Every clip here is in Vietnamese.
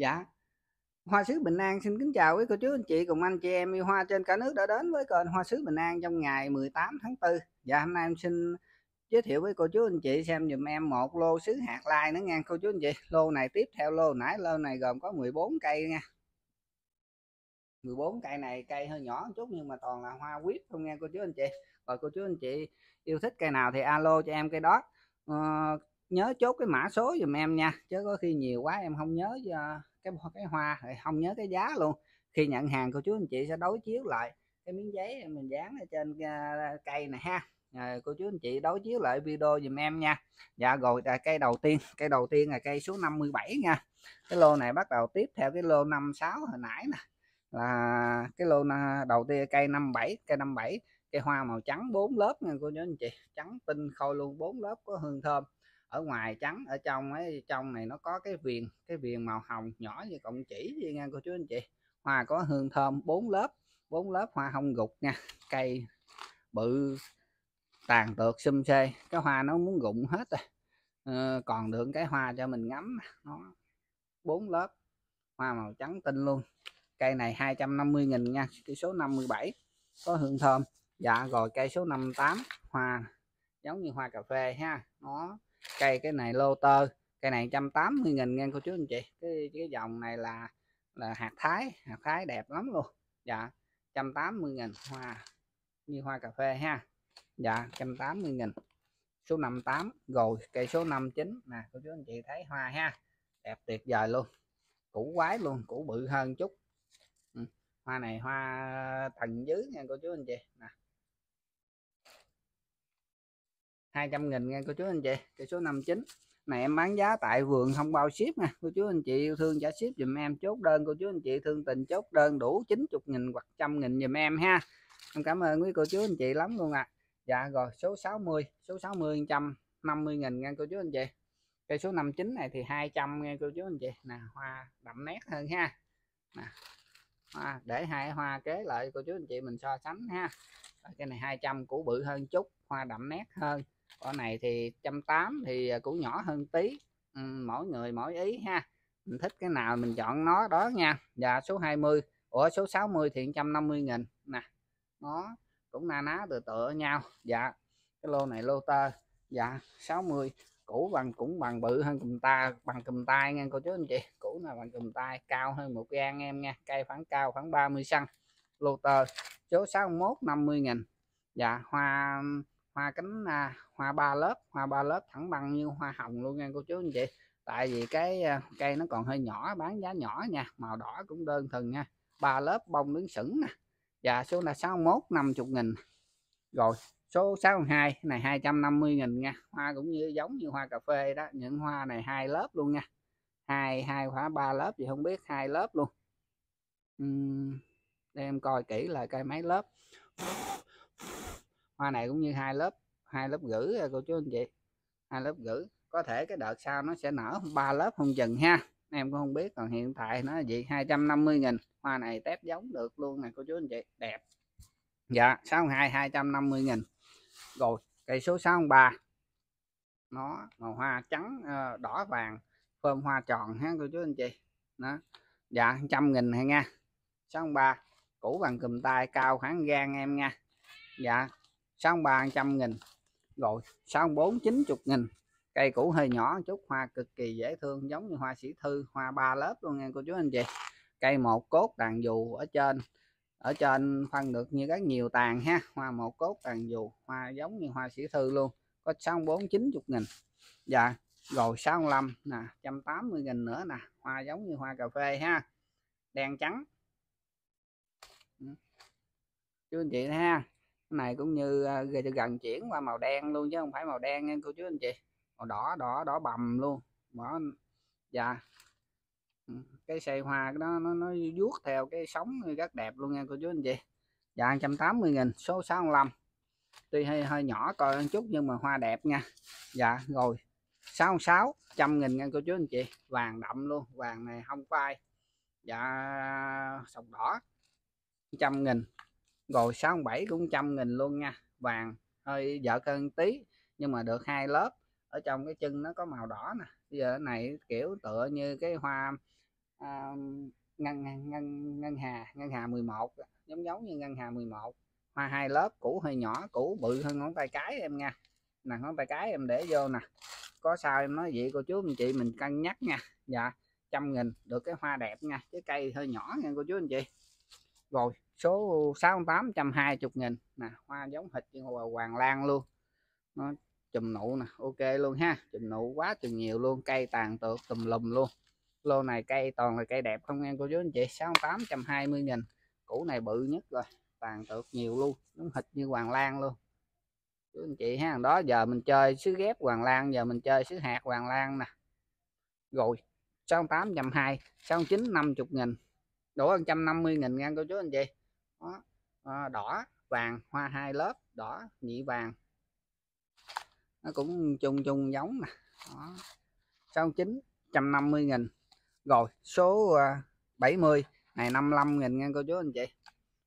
dạ hoa sứ bình an xin kính chào quý cô chú anh chị cùng anh chị em yêu hoa trên cả nước đã đến với kênh hoa sứ bình an trong ngày 18 tháng 4 dạ hôm nay em xin giới thiệu với cô chú anh chị xem dùm em một lô sứ hạt lai nữa nha cô chú anh chị lô này tiếp theo lô nãy lô này gồm có 14 cây nha 14 cây này cây hơi nhỏ một chút nhưng mà toàn là hoa quýt không nghe cô chú anh chị rồi cô chú anh chị yêu thích cây nào thì alo cho em cây đó ờ, nhớ chốt cái mã số dùm em nha chứ có khi nhiều quá em không nhớ ờ, cái cái hoa không nhớ cái giá luôn khi nhận hàng cô chú anh chị sẽ đối chiếu lại cái miếng giấy mình dán ở trên à, cây này ha rồi cô chú anh chị đối chiếu lại video dùm em nha dạ rồi à, cây đầu tiên cây đầu tiên là cây số 57 nha cái lô này bắt đầu tiếp theo cái lô 56 hồi nãy nè là cái lô đầu tiên cây 57 cây 57 cây hoa màu trắng bốn lớp nha cô chú anh chị trắng tinh khôi luôn bốn lớp có hương thơm ở ngoài trắng ở trong ấy trong này nó có cái viền cái viền màu hồng nhỏ như cọng chỉ gì nha cô chú anh chị hoa có hương thơm bốn lớp bốn lớp hoa hồng gục nha cây bự tàn tược xum xê cái hoa nó muốn rụng hết rồi ờ, còn được cái hoa cho mình ngắm nó bốn lớp hoa màu trắng tinh luôn cây này 250.000 nha cái số 57 có hương thơm dạ rồi cây số 58 hoa giống như hoa cà phê ha nó cây cái này lô tơ cây này 180 nghìn nghe cô chú anh chị cái cái dòng này là là hạt thái hạt thái đẹp lắm luôn dạ 180 nghìn hoa như hoa cà phê ha dạ 180 nghìn số 58 rồi cây số 59 nè cô chú anh chị thấy hoa ha đẹp tuyệt vời luôn củ quái luôn củ bự hơn chút ừ, hoa này hoa tầng dưới nha cô chú anh chị nè 200 nghìn nha cô chú anh chị cây số 59 này em bán giá tại vườn không bao ship nha cô chú anh chị yêu thương trả ship dùm em chốt đơn cô chú anh chị thương tình chốt đơn đủ 90 nghìn hoặc trăm nghìn dùm em ha em cảm ơn quý cô chú anh chị lắm luôn ạ à. dạ rồi số 60 số 60 150 nghìn nha cô chú anh chị cây số 59 này thì 200 nghe cô chú anh chị nè hoa đậm nét hơn ha nè hoa, để hai hoa kế lại cô chú anh chị mình so sánh ha cái này 200 củ bự hơn chút hoa đậm nét hơn con này thì trăm tám thì à, cũng nhỏ hơn tí ừ, mỗi người mỗi ý ha mình thích cái nào mình chọn nó đó nha và số 20 của số 60 thì 150 nghìn nè nó cũng na ná từ tựa nhau dạ cái lô này lô tơ dạ 60 cũ bằng cũng bằng bự hơn cùm ta bằng cùm tay nha cô chú anh chị cũ là bằng cùm tay cao hơn một gian em nha cây khoảng cao khoảng 30 xăng lô tơ số 61 50 nghìn dạ hoa hoa cánh à, hoa ba lớp hoa ba lớp thẳng bằng như hoa hồng luôn nha cô chú anh chị tại vì cái à, cây nó còn hơi nhỏ bán giá nhỏ nha màu đỏ cũng đơn thuần nha ba lớp bông đứng sững nè và số là 61 50 nghìn rồi số 62 này 250 nghìn nha hoa cũng như giống như hoa cà phê đó những hoa này hai lớp luôn nha hai hai hoa ba lớp thì không biết hai lớp luôn uhm, để em coi kỹ là cây mấy lớp hoa này cũng như hai lớp hai lớp gử à, cô chú anh chị hai lớp gử có thể cái đợt sau nó sẽ nở ba lớp không chừng ha em cũng không biết còn hiện tại nó gì 250 nghìn hoa này tép giống được luôn này cô chú anh chị đẹp dạ 62 250 nghìn rồi cây số 63 nó màu hoa trắng ờ, đỏ vàng phơm hoa tròn ha cô chú anh chị đó dạ 100 nghìn hay nha 63 củ bằng cùm tay cao khoảng gan em nha dạ 63 trăm nghìn rồi 64 90 nghìn cây cũ hơi nhỏ chút hoa cực kỳ dễ thương giống như hoa sĩ thư hoa ba lớp luôn nha cô chú anh chị cây một cốt đàn dù ở trên ở trên phân được như rất nhiều tàn ha hoa một cốt tàn dù hoa giống như hoa sĩ thư luôn có 64 90 nghìn dạ rồi 65 nè 180 nghìn nữa nè hoa giống như hoa cà phê ha đèn trắng ừ. chú anh chị ha này cũng như ờ, gần chuyển qua màu đen luôn chứ không phải màu đen nha cô chú anh chị màu đỏ đỏ đỏ bầm luôn bỏ dạ ừ, cái xây hoa nó nó nó vuốt theo cái sóng rất đẹp luôn nha cô chú anh chị dạ 180 nghìn số 65 tuy hơi hơi nhỏ coi một chút nhưng mà hoa đẹp nha dạ rồi 66 trăm nghìn nha cô chú anh chị vàng đậm luôn vàng này không phai dạ sọc đỏ trăm nghìn rồi 67 cũng trăm nghìn luôn nha vàng hơi dở cân tí nhưng mà được hai lớp ở trong cái chân nó có màu đỏ nè giờ này kiểu tựa như cái hoa à, ngân ngân ngân hà ngân hà 11 giống giống như ngân hà 11 hoa hai lớp cũ hơi nhỏ cũ bự hơn ngón tay cái em nha là ngón tay cái em để vô nè có sao em nói vậy cô chú anh chị mình cân nhắc nha dạ trăm nghìn được cái hoa đẹp nha cái cây hơi nhỏ nha cô chú anh chị rồi số 68 120 nghìn nè hoa giống hịch trên hoa hoàng lan luôn nó chùm nụ nè ok luôn ha chùm nụ quá chùm nhiều luôn cây tàn tượng tùm lum luôn lô này cây toàn là cây đẹp không nghe cô chú anh chị 68 120 nghìn củ này bự nhất rồi tàn tượng nhiều luôn giống hịch như hoàng lan luôn chú anh chị ha đó giờ mình chơi sứ ghép hoàng lan giờ mình chơi sứ hạt hoàng lan nè rồi 68 120 69 50 nghìn đủ hơn 150 nghìn ngang cô chú anh chị đó. Ờ, đỏ vàng hoa hai lớp đỏ nhị vàng nó cũng chung chung giống nè đó. 69 150 nghìn rồi số 70 ờ, này 55 nghìn nghe cô chú anh chị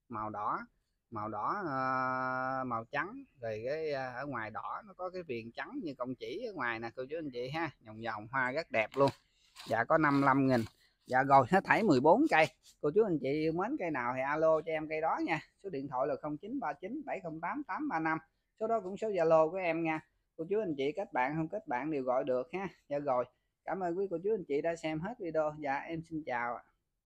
màu đỏ màu đỏ ờ, màu trắng rồi cái ở ngoài đỏ nó có cái viền trắng như công chỉ ở ngoài nè cô chú anh chị ha vòng vòng hoa rất đẹp luôn dạ có 55 nghìn Dạ rồi hết thảy 14 cây Cô chú anh chị yêu mến cây nào thì alo cho em cây đó nha Số điện thoại là 0939 708 835 Số đó cũng số Zalo của em nha Cô chú anh chị các bạn không kết bạn đều gọi được ha Dạ rồi Cảm ơn quý cô chú anh chị đã xem hết video Dạ em xin chào